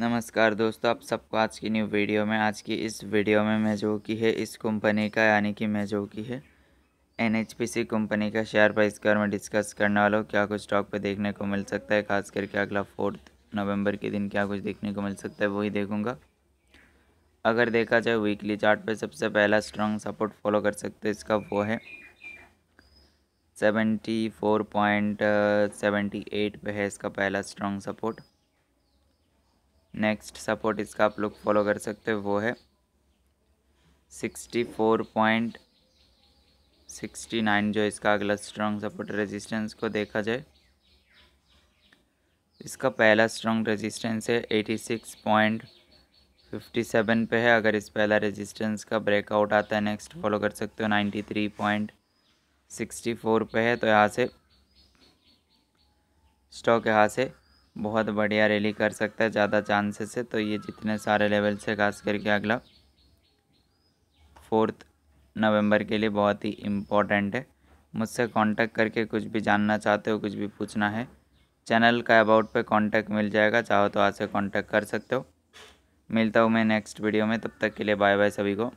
नमस्कार दोस्तों आप सबको आज की न्यू वीडियो में आज की इस वीडियो में मैं जो की है इस कंपनी का यानी कि मैं जो की है एन कंपनी का शेयर प्राइस के बारे में डिस्कस करने वाला हूँ क्या कुछ स्टॉक पे देखने को मिल सकता है खास करके अगला फोर्थ नवंबर के दिन क्या कुछ देखने को मिल सकता है वही देखूँगा अगर देखा जाए वीकली चार्ट पे सबसे पहला स्ट्रॉन्ग सपोर्ट फॉलो कर सकते हैं इसका वो है seventy four point seventy eight पे है इसका पहला स्ट्रॉन्ग सपोर्ट नेक्स्ट सपोर्ट इसका आप लोग फॉलो कर सकते हो वो है sixty four point sixty nine जो इसका अगला स्ट्रॉन्ग सपोर्ट रेजिस्टेंस को देखा जाए इसका पहला स्ट्रॉन्ग रेजिस्टेंस है eighty six point fifty seven पे है अगर इस पहला रेजिस्टेंस का ब्रेकआउट आता है नेक्स्ट फॉलो कर सकते हो ninety three point sixty four पे है तो यहाँ से स्टॉक यहाँ से बहुत बढ़िया रैली कर सकता है ज़्यादा चांसेस है तो ये जितने सारे लेवल से खास करके अगला फोर्थ नवंबर के लिए बहुत ही इम्पोर्टेंट है मुझसे कांटेक्ट करके कुछ भी जानना चाहते हो कुछ भी पूछना है चैनल का अबाउट पे कांटेक्ट मिल जाएगा चाहो तो आज से कॉन्टैक्ट कर सकते हो मिलता हूँ मैं नेक्स्ट वीडियो में तब तक के लिए बाय बाय सभी को